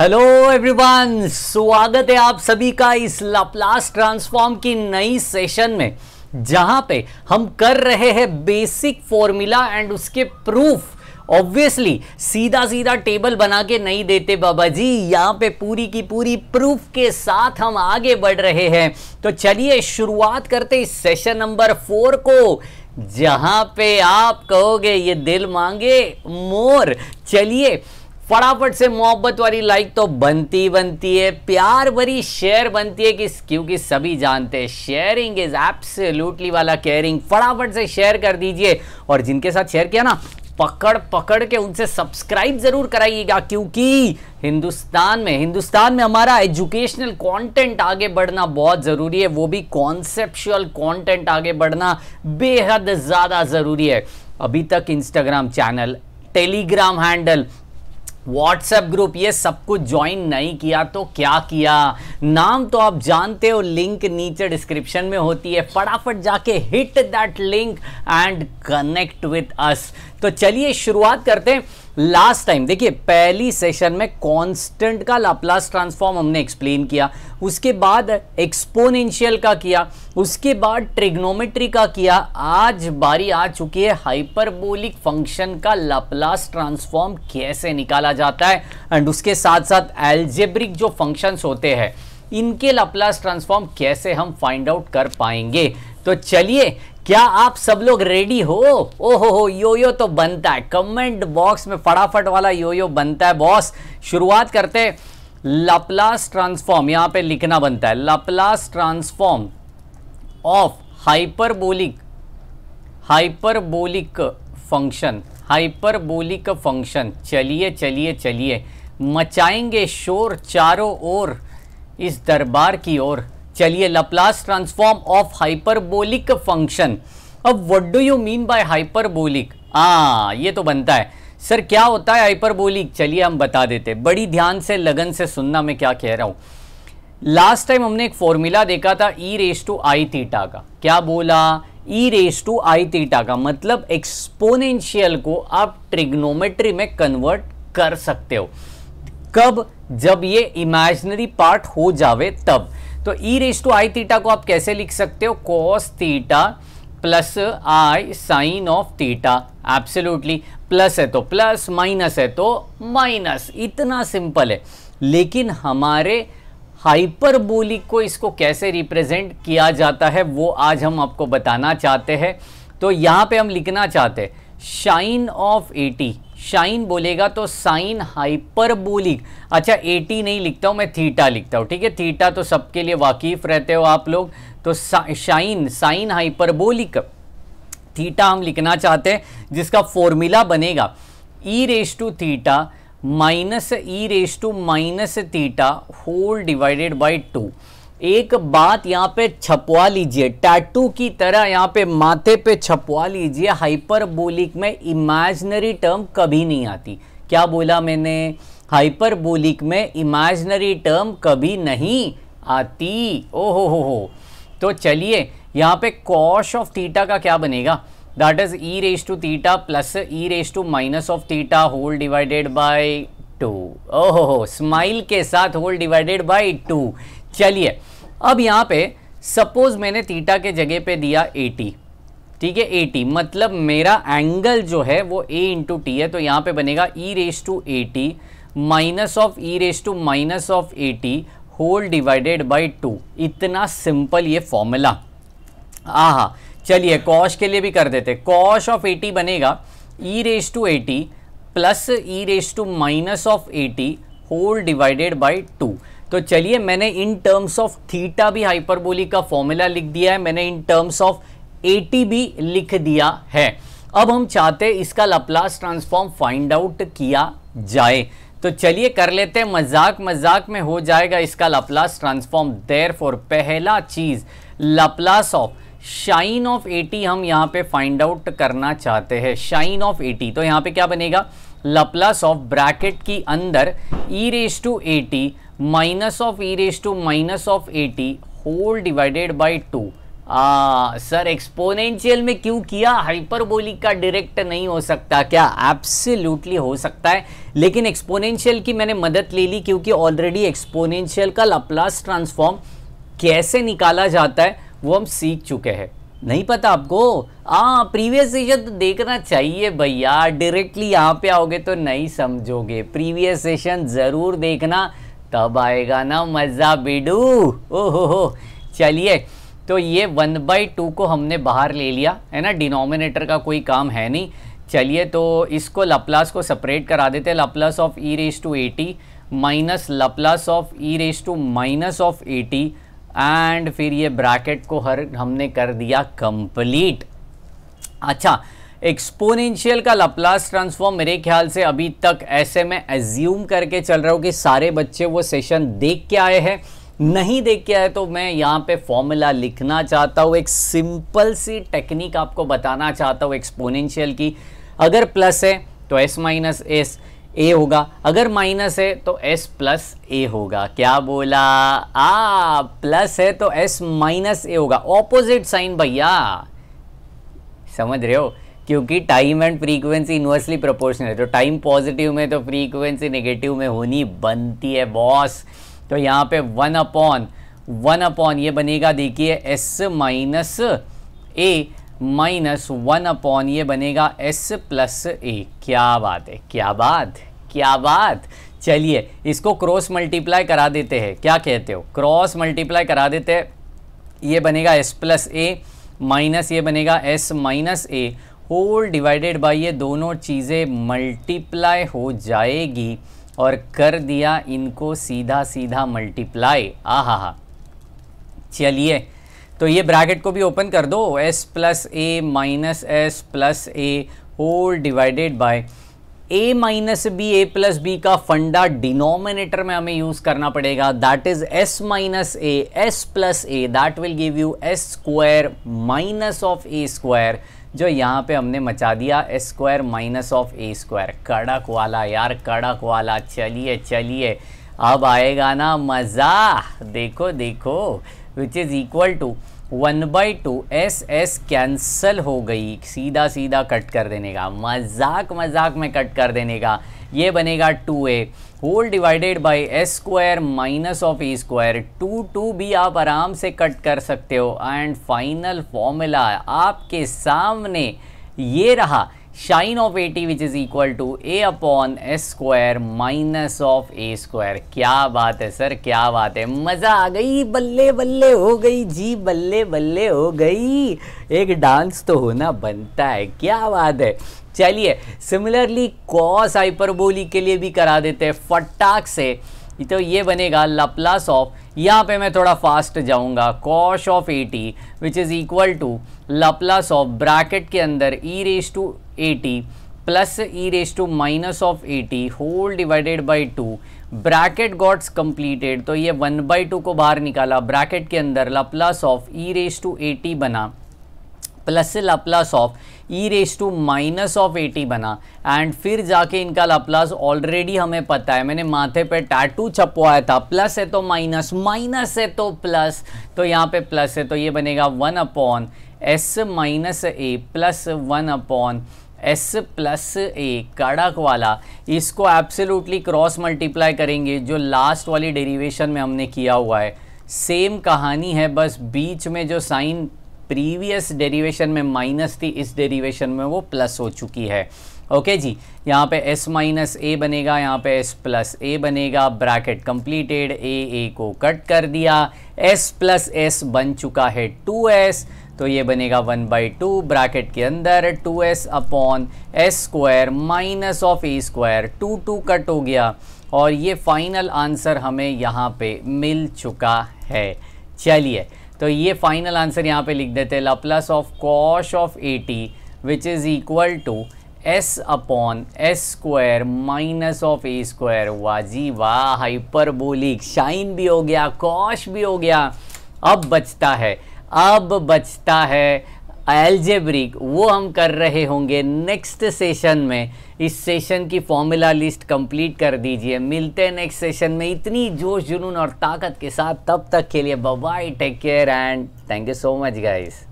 hello everyone स्वागत है आप सभी का इस लाप्लास ट्रांसफॉर्म की नई सेशन में जहां पे हम कर रहे हैं बेसिक फॉर्मूला एंड उसके प्रूफ ऑब्वियसली सीधा सीधा टेबल बना के नहीं देते बाबा जी यहाँ पे पूरी की पूरी प्रूफ के साथ हम आगे बढ़ रहे हैं तो चलिए शुरुआत करते इस सेशन नंबर फोर को जहाँ पे आप कहोगे ये दिल मांगे मोर चलिए फटाफट से मोहब्बत वाली लाइक तो बनती बनती है प्यार भरी शेयर बनती है कि क्योंकि सभी जानते हैं शेयरिंग इज एब्सोल्युटली वाला केयरिंग फटाफट से शेयर कर दीजिए और जिनके साथ शेयर किया ना पकड़ पकड़ के उनसे सब्सक्राइब जरूर कराइएगा क्योंकि हिंदुस्तान में हिंदुस्तान में हमारा एजुकेशनल कंटेंट आगे बढ़ना बहुत ज़रूरी है वो भी कॉन्सेप्चुअल कंटेंट आगे बढ़ना बेहद ज़्यादा ज़रूरी है अभी तक Instagram channel Telegram handle WhatsApp group ये सब कुछ ज्वाइन नहीं किया तो क्या किया नाम तो आप जानते हो लिंक नीचे डिस्क्रिप्शन में होती है फटाफट जाके hit that link and connect with us तो चलिए शुरुआत करते हैं लास्ट टाइम देखिए पहली सेशन में कांस्टेंट का लाप्लास ट्रांसफॉर्म हमने एक्सप्लेन किया उसके बाद एक्सपोनेंशियल का किया उसके बाद ट्रिग्नोमेट्री का किया आज बारी आ चुकी है हाइपरबोलिक फंक्शन का लाप्लास ट्रांसफॉर्म कैसे निकाला जाता है एंड उसके साथ साथ एल्जेब्रिक जो फंक्शंस होते हैं इनके लाप्लास ट्रांसफॉर्म कैसे हम फाइंड आउट कर पाएंगे तो चलिए क्या आप सब लोग रेडी हो ओ हो हो यो यो तो बनता है कमेंट बॉक्स में फटाफट वाला यो यो बनता है बॉस शुरुआत करते लपलास ट्रांसफॉर्म यहां पे लिखना बनता है Laplace transform of hyperbolic hyperbolic function hyperbolic function चलिए चलिए चलिए मचाएंगे शोर चारों ओर इस दरबार की ओर चलिए Laplace transform of hyperbolic function अब what do you mean by hyperbolic हाँ ये तो बनता है सर क्या होता है हाइपरबोलिक चलिए हम बता देते बड़ी ध्यान से लगन से सुनना मैं क्या कह रहा हूँ लास्ट टाइम हमने एक फॉर्मूला देखा था E raise to I theta का क्या बोला E raise to I theta का मतलब एक्सपोनेंशियल को आप ट्रिग्नोमेट्री में कन्वर्ट कर सकते हो कब जब ये इमेजनरी पार्ट हो जावे तब तो E raise to I theta को आप कैसे लिख सकते हो cos theta plus I sine of theta absolutely plus है तो प्लस माइनस है तो माइनस इतना सिंपल है लेकिन हमारे हाइपरबोलिक को इसको कैसे रिप्रेजेंट किया जाता है वो आज हम आपको बताना चाहते हैं तो यहाँ पे हम लिखना चाहते हैं शाइन ऑफ एटी शाइन बोलेगा तो साइन हाइपरबोलिक अच्छा एटी नहीं लिखता हूँ मैं थीटा लिखता हूँ ठीक है थीटा तो सबके लिए वाकिफ रहते हो आप लोग तो शाइन साइन हाइपरबोलिक थीटा हम लिखना चाहते हैं जिसका फॉर्मूला बनेगा ई raise to theta minus E raise to minus theta whole divided by two एक बात यहाँ पे छपवा लीजिए टैटू की तरह यहाँ पे माथे पे छपवा लीजिए हाइपरबोलिक में इमेजनरी टर्म कभी नहीं आती क्या बोला मैंने हाइपरबोलिक में इमेजनरी टर्म कभी नहीं आती ओ हो हो हो तो चलिए यहाँ पे कॉश ऑफ थीटा का क्या बनेगा that is E raise to theta plus E raise to minus of theta whole divided by two ओहो हो स्माइल के साथ होल डिवाइडेड बाई टू चलिए अब यहाँ पे सपोज मैंने थीटा के जगह पे दिया 80 ठीक है 80 मतलब मेरा एंगल जो है वो a इंटू टी है तो यहाँ पे बनेगा e raise to t minus of e raise to minus of a t whole divided by two इतना सिंपल ये फॉर्मूला आह चलिए कॉश के लिए भी कर देते कॉश ऑफ टी बनेगा ई raise to a t plus E raise to minus of a t whole divided by two तो चलिए मैंने इन टर्म्स ऑफ थीटा भी हाइपरबोली का फॉर्मूला लिख दिया है मैंने इन टर्म्स ऑफ ए भी लिख दिया है अब हम चाहते हैं इसका लपलास ट्रांसफॉर्म फाइंड आउट किया जाए तो चलिए कर लेते हैं मजाक मजाक में हो जाएगा इसका लपलास ट्रांसफॉर्म देर फॉर पहला चीज़ लपलास ऑफ शाइन ऑफ 80 हम यहाँ पे फाइंड आउट करना चाहते हैं शाइन ऑफ 80 तो यहाँ पे क्या बनेगा लपलास ऑफ ब्रैकेट की अंदर e raise to a t minus of e raise to minus of a t whole divided by two sir exponential में क्यों किया हाइपरबोलिक का डायरेक्ट नहीं हो सकता क्या एब्सोल्युटली हो सकता है लेकिन एक्सपोनेंशियल की मैंने मदद ले ली क्योंकि ऑलरेडी एक्सपोनेंशियल का लप्लास ट्रांसफॉर्म कैसे निकाला जाता है वो हम सीख चुके हैं नहीं पता आपको हाँ प्रीवियस सेशन तो देखना चाहिए भैया डायरेक्टली यहाँ पे आओगे तो नहीं समझोगे प्रीवियस सेशन ज़रूर देखना तब आएगा ना मज़ा बिडू ओहो हो चलिए तो ये वन बाई टू को हमने बाहर ले लिया है ना डिनोमिनेटर का कोई काम है नहीं चलिए तो इसको लप्लास को सेपरेट करा देते हैं Laplace of e raise to a t minus Laplace of e raise to minus of a t and फिर ये ब्रैकेट को हर हमने कर दिया कंप्लीट अच्छा एक्सपोनेंशियल का लप्लास ट्रांसफॉर्म मेरे ख्याल से अभी तक ऐसे में एज्यूम करके चल रहा हूँ कि सारे बच्चे वो सेशन देख के आए हैं नहीं देख के आए तो मैं यहाँ पे फॉर्मूला लिखना चाहता हूँ एक सिंपल सी टेक्निक आपको बताना चाहता हूँ एक्सपोनेंशियल की अगर प्लस है तो एस माइनस एस ए होगा अगर माइनस है तो एस प्लस ए होगा क्या बोला आ प्लस है तो एस माइनस ए होगा ऑपोजिट साइन भैया समझ रहे हो क्योंकि time and frequency inversely proportional है तो टाइम पॉजिटिव में तो फ्रीक्वेंसी नेगेटिव में होनी बनती है बॉस तो यहाँ पे वन अपॉन वन अपॉन ये बनेगा देखिए s minus a minus one upon ये बनेगा एस प्लस ए क्या बात है क्या बात क्या बात चलिए इसको क्रॉस मल्टीप्लाई करा देते हैं क्या कहते हो क्रॉस मल्टीप्लाई करा देते हैं ये बनेगा एस प्लस ए माइनस ये बनेगा s minus a whole divided by ये दोनों चीज़ें मल्टीप्लाई हो जाएगी और कर दिया इनको सीधा सीधा मल्टीप्लाई आ हा चलिए तो ये ब्रैकेट को भी ओपन कर दो s plus a minus s plus a whole divided by a minus b a plus b का फंडा डिनोमिनेटर में हमें यूज़ करना पड़ेगा that is s minus a s plus a that will give you s square minus of a square जो यहाँ पे हमने मचा दिया s square minus of a square कड़क वाला यार कड़क वाला चलिए चलिए अब आएगा ना मज़ा देखो देखो which is equal to one by two s s cancel हो गई सीधा सीधा कट कर देने का मजाक मजाक में कट कर देने का ये बनेगा two a whole divided by s square minus of a square two two भी आप आराम से कट कर सकते हो एंड फाइनल फॉर्मूला आपके सामने ये रहा sinh of a t which is equal to a upon s square minus of a square क्या बात है सर क्या बात है मज़ा आ गई बल्ले बल्ले हो गई जी बल्ले बल्ले हो गई एक डांस तो होना बनता है क्या बात है चलिए सिमिलरली कॉस हाइपरबोली के लिए भी करा देते हैं फटाक से तो ये बनेगा लप्लास ऑफ यहाँ पे मैं थोड़ा फास्ट जाऊँगा cosh of a t which is equal to Laplace of bracket के अंदर e raise to a t plus E raise to minus of a t whole divided by two bracket gots completed तो ये one by to को बाहर निकाला bracket के अंदर Laplace of e raise to a t बना प्लस से Laplace of e raise to minus of a t बना एंड फिर जाके इनका लप्लास ऑलरेडी हमें पता है मैंने माथे पे टैटू छपवाया था प्लस है तो माइनस माइनस है तो प्लस तो यहाँ पे प्लस है तो ये बनेगा one upon s minus a plus one upon s plus a कड़क वाला इसको एब्सोल्युटली क्रॉस मल्टीप्लाई करेंगे जो लास्ट वाली डेरिवेशन में हमने किया हुआ है सेम कहानी है बस बीच में जो साइन प्रीवियस डेरिवेशन में माइनस थी इस डेरिवेशन में वो प्लस हो चुकी है ओके okay जी यहाँ पे s माइनस ए बनेगा यहाँ पे s प्लस ए बनेगा ब्रैकेट कंप्लीटेड a a को कट कर दिया s प्लस एस बन चुका है 2s तो ये बनेगा 1 बाई टू ब्राकेट के अंदर 2s s upon s square minus of a square two two cut हो गया और ये फाइनल आंसर हमें यहाँ पे मिल चुका है चलिए तो ये फाइनल आंसर यहाँ पे लिख देते हैं Laplace of cosh of 80 which is equal to s upon s square minus of a square वाह जी वाह हाइपरबोलिक शाइन भी हो गया कॉश भी हो गया अब बचता है अब बचता है एल्जेब्रिक वो हम कर रहे होंगे नेक्स्ट सेशन में इस सेशन की फॉर्मूला लिस्ट कंप्लीट कर दीजिए मिलते हैं नेक्स्ट सेशन में इतनी जोश जुनून और ताकत के साथ तब तक के लिए bye take care and thank you so much guys